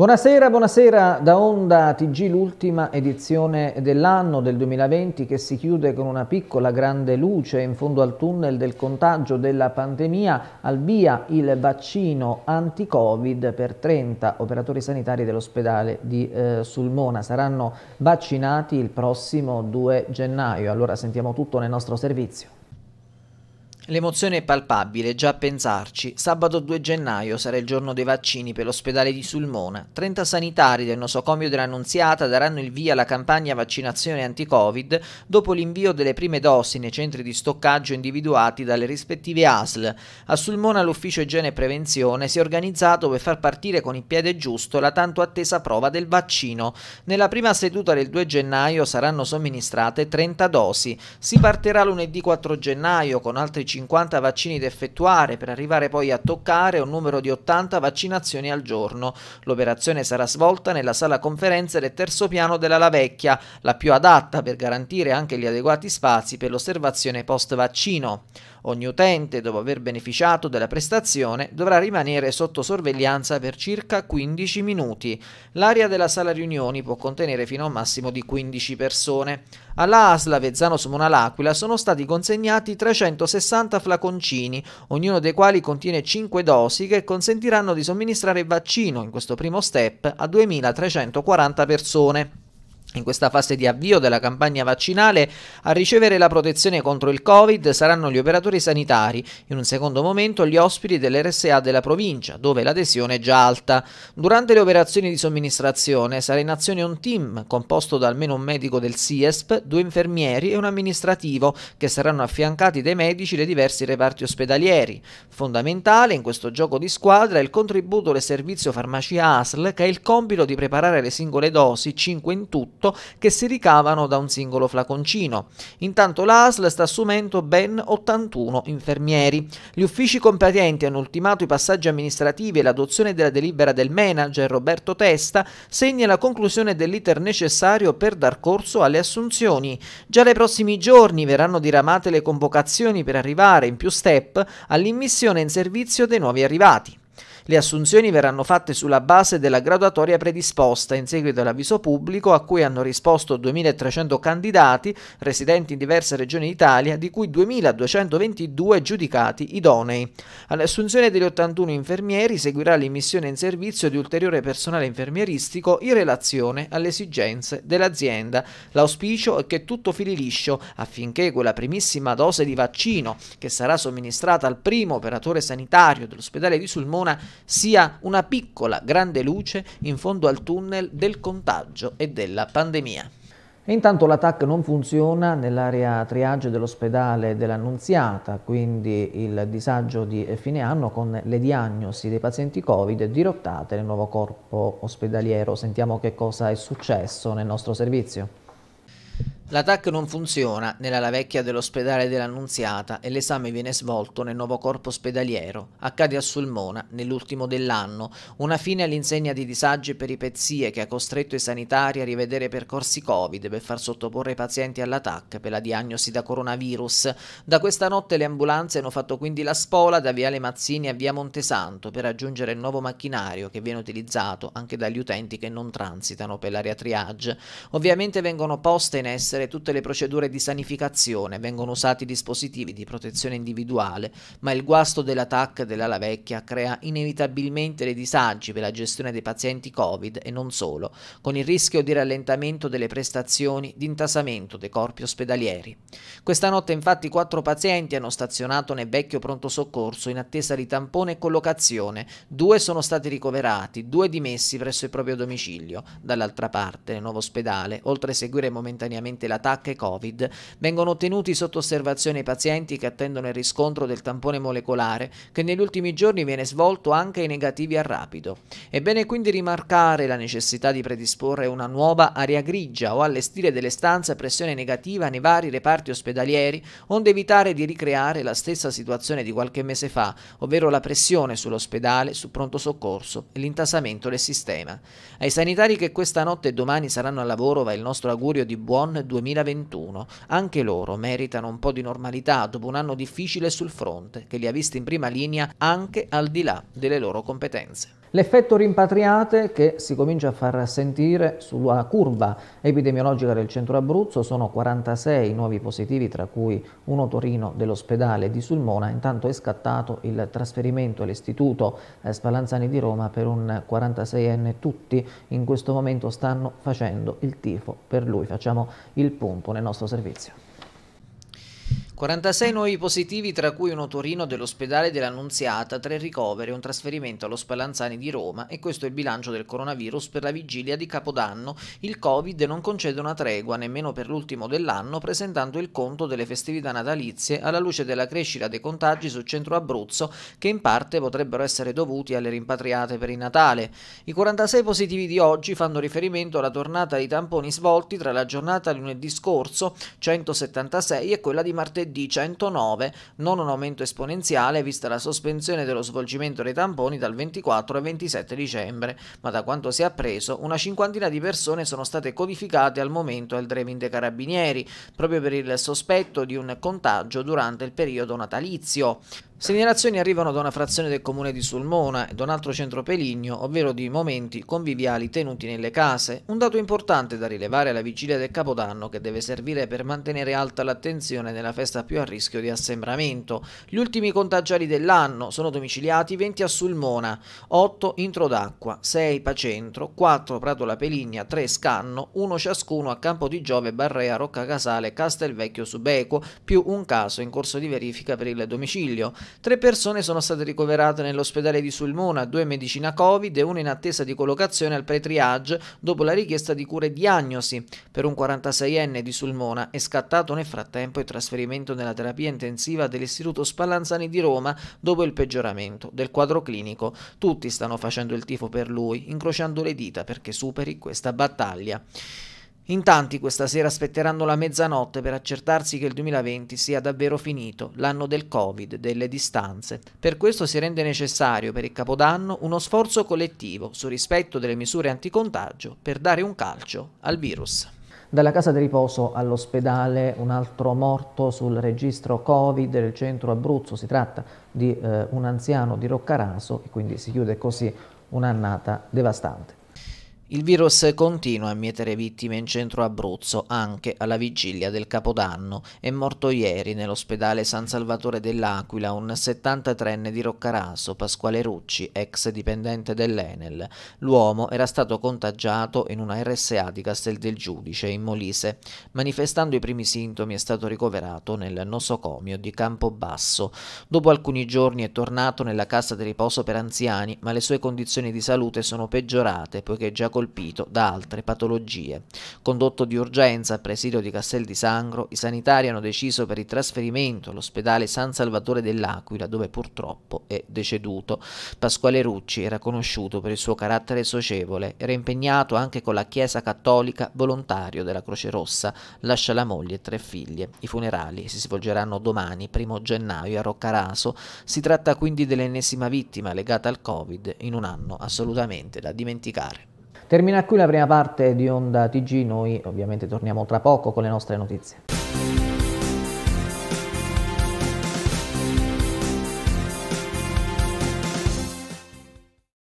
Buonasera, buonasera da Onda TG, l'ultima edizione dell'anno del 2020 che si chiude con una piccola grande luce in fondo al tunnel del contagio della pandemia, al via il vaccino anti-Covid per 30 operatori sanitari dell'ospedale di eh, Sulmona. Saranno vaccinati il prossimo 2 gennaio, allora sentiamo tutto nel nostro servizio. L'emozione è palpabile, già a pensarci. Sabato 2 gennaio sarà il giorno dei vaccini per l'ospedale di Sulmona. 30 sanitari del nosocomio dell'Annunziata daranno il via alla campagna vaccinazione anti-Covid dopo l'invio delle prime dosi nei centri di stoccaggio individuati dalle rispettive ASL. A Sulmona l'ufficio igiene e prevenzione si è organizzato per far partire con il piede giusto la tanto attesa prova del vaccino. Nella prima seduta del 2 gennaio saranno somministrate 30 dosi. Si partirà lunedì 4 gennaio con altri 50 50 vaccini da effettuare per arrivare poi a toccare un numero di 80 vaccinazioni al giorno. L'operazione sarà svolta nella sala conferenze del terzo piano della La Vecchia, la più adatta per garantire anche gli adeguati spazi per l'osservazione post vaccino. Ogni utente, dopo aver beneficiato della prestazione, dovrà rimanere sotto sorveglianza per circa 15 minuti. L'area della sala riunioni può contenere fino a un massimo di 15 persone. Alla ASL Avezzano Somona L'Aquila sono stati consegnati 360 flaconcini, ognuno dei quali contiene 5 dosi che consentiranno di somministrare il vaccino in questo primo step a 2340 persone in questa fase di avvio della campagna vaccinale, a ricevere la protezione contro il Covid saranno gli operatori sanitari, in un secondo momento gli ospiti dell'RSA della provincia, dove l'adesione è già alta. Durante le operazioni di somministrazione sarà in azione un team composto da almeno un medico del SIESP, due infermieri e un amministrativo, che saranno affiancati dai medici dei diversi reparti ospedalieri. Fondamentale in questo gioco di squadra è il contributo del servizio farmacia ASL, che ha il compito di preparare le singole dosi, 5 in tutto, tutto che si ricavano da un singolo flaconcino. Intanto l'ASL sta assumendo ben 81 infermieri. Gli uffici competenti hanno ultimato i passaggi amministrativi e l'adozione della delibera del manager Roberto Testa segna la conclusione dell'iter necessario per dar corso alle assunzioni. Già nei prossimi giorni verranno diramate le convocazioni per arrivare in più step all'immissione in servizio dei nuovi arrivati. Le assunzioni verranno fatte sulla base della graduatoria predisposta in seguito all'avviso pubblico a cui hanno risposto 2.300 candidati residenti in diverse regioni d'Italia, di cui 2.222 giudicati idonei. All'assunzione degli 81 infermieri seguirà l'immissione in servizio di ulteriore personale infermieristico in relazione alle esigenze dell'azienda. L'auspicio è che tutto fili liscio affinché quella primissima dose di vaccino che sarà somministrata al primo operatore sanitario dell'ospedale di Sulmona sia una piccola grande luce in fondo al tunnel del contagio e della pandemia. E intanto la non funziona nell'area triage dell'ospedale dell'Annunziata, quindi il disagio di fine anno con le diagnosi dei pazienti Covid dirottate nel nuovo corpo ospedaliero. Sentiamo che cosa è successo nel nostro servizio. La non funziona nella la vecchia dell'ospedale dell'Annunziata e l'esame viene svolto nel nuovo corpo ospedaliero. Accade a Sulmona, nell'ultimo dell'anno, una fine all'insegna di disagi e peripezie che ha costretto i sanitari a rivedere percorsi Covid per far sottoporre i pazienti alla per la diagnosi da coronavirus. Da questa notte le ambulanze hanno fatto quindi la spola da Viale Mazzini a Via Montesanto per raggiungere il nuovo macchinario che viene utilizzato anche dagli utenti che non transitano per l'area triage. Ovviamente vengono poste in essere essere tutte le procedure di sanificazione, vengono usati dispositivi di protezione individuale, ma il guasto della dell'ala vecchia crea inevitabilmente dei disagi per la gestione dei pazienti Covid e non solo, con il rischio di rallentamento delle prestazioni di intasamento dei corpi ospedalieri. Questa notte infatti quattro pazienti hanno stazionato nel vecchio pronto soccorso in attesa di tampone e collocazione, due sono stati ricoverati, due dimessi presso il proprio domicilio, dall'altra parte nel nuovo ospedale, oltre a seguire momentaneamente della TAC e Covid, vengono tenuti sotto osservazione i pazienti che attendono il riscontro del tampone molecolare, che negli ultimi giorni viene svolto anche ai negativi a rapido. È bene quindi rimarcare la necessità di predisporre una nuova area grigia o allestire delle stanze a pressione negativa nei vari reparti ospedalieri, onde evitare di ricreare la stessa situazione di qualche mese fa, ovvero la pressione sull'ospedale, sul pronto soccorso e l'intasamento del sistema. Ai sanitari che questa notte e domani saranno al lavoro va il nostro augurio di buon 2021. Anche loro meritano un po' di normalità dopo un anno difficile sul fronte che li ha visti in prima linea anche al di là delle loro competenze. L'effetto rimpatriate che si comincia a far sentire sulla curva epidemiologica del centro Abruzzo sono 46 nuovi positivi, tra cui uno Torino dell'ospedale di Sulmona. Intanto è scattato il trasferimento all'istituto eh, Spallanzani di Roma per un 46enne. Tutti in questo momento stanno facendo il tifo per lui. Facciamo il punto nel nostro servizio. 46 nuovi positivi, tra cui uno Torino dell'ospedale dell'Annunziata, tre ricoveri, un trasferimento allo Spallanzani di Roma e questo è il bilancio del coronavirus per la vigilia di Capodanno. Il Covid non concede una tregua, nemmeno per l'ultimo dell'anno, presentando il conto delle festività natalizie alla luce della crescita dei contagi sul centro Abruzzo, che in parte potrebbero essere dovuti alle rimpatriate per il Natale. I 46 positivi di oggi fanno riferimento alla tornata di tamponi svolti tra la giornata lunedì scorso, 176, e quella di martedì di 109, non un aumento esponenziale vista la sospensione dello svolgimento dei tamponi dal 24 al 27 dicembre, ma da quanto si è appreso una cinquantina di persone sono state codificate al momento al Dreaming dei Carabinieri, proprio per il sospetto di un contagio durante il periodo natalizio. Segnalazioni arrivano da una frazione del comune di Sulmona e da un altro centro peligno, ovvero di momenti conviviali tenuti nelle case, un dato importante da rilevare alla vigilia del Capodanno che deve servire per mantenere alta l'attenzione nella festa più a rischio di assembramento. Gli ultimi contagiali dell'anno sono domiciliati 20 a Sulmona, 8 Intro d'Acqua, 6 Pacentro, 4 Prato La Peligna, 3 Scanno, 1 ciascuno a Campo di Giove, Barrea, Rocca Casale, Castelvecchio Subeco, più un caso in corso di verifica per il domicilio. Tre persone sono state ricoverate nell'ospedale di Sulmona, due in medicina Covid e una in attesa di collocazione al pre-triage dopo la richiesta di cure e diagnosi. Per un 46enne di Sulmona è scattato nel frattempo il trasferimento nella terapia intensiva dell'Istituto Spallanzani di Roma dopo il peggioramento del quadro clinico. Tutti stanno facendo il tifo per lui, incrociando le dita perché superi questa battaglia. In tanti questa sera aspetteranno la mezzanotte per accertarsi che il 2020 sia davvero finito, l'anno del Covid, delle distanze. Per questo si rende necessario per il Capodanno uno sforzo collettivo sul rispetto delle misure anticontagio per dare un calcio al virus. Dalla casa di riposo all'ospedale un altro morto sul registro Covid del centro Abruzzo, si tratta di eh, un anziano di Roccaraso e quindi si chiude così un'annata devastante. Il virus continua a mietere vittime in centro Abruzzo, anche alla vigilia del Capodanno. È morto ieri nell'ospedale San Salvatore dell'Aquila un 73enne di Roccaraso, Pasquale Rucci, ex dipendente dell'Enel. L'uomo era stato contagiato in una RSA di Castel del Giudice, in Molise. Manifestando i primi sintomi è stato ricoverato nel nosocomio di Campobasso. Dopo alcuni giorni è tornato nella casa di riposo per anziani, ma le sue condizioni di salute sono peggiorate poiché già con colpito da altre patologie. Condotto di urgenza a presidio di Castel di Sangro, i sanitari hanno deciso per il trasferimento all'ospedale San Salvatore dell'Aquila, dove purtroppo è deceduto. Pasquale Rucci era conosciuto per il suo carattere socievole, era impegnato anche con la Chiesa Cattolica volontario della Croce Rossa, lascia la moglie e tre figlie. I funerali si svolgeranno domani, primo gennaio, a Roccaraso. Si tratta quindi dell'ennesima vittima legata al Covid in un anno assolutamente da dimenticare. Termina qui la prima parte di Onda TG, noi ovviamente torniamo tra poco con le nostre notizie.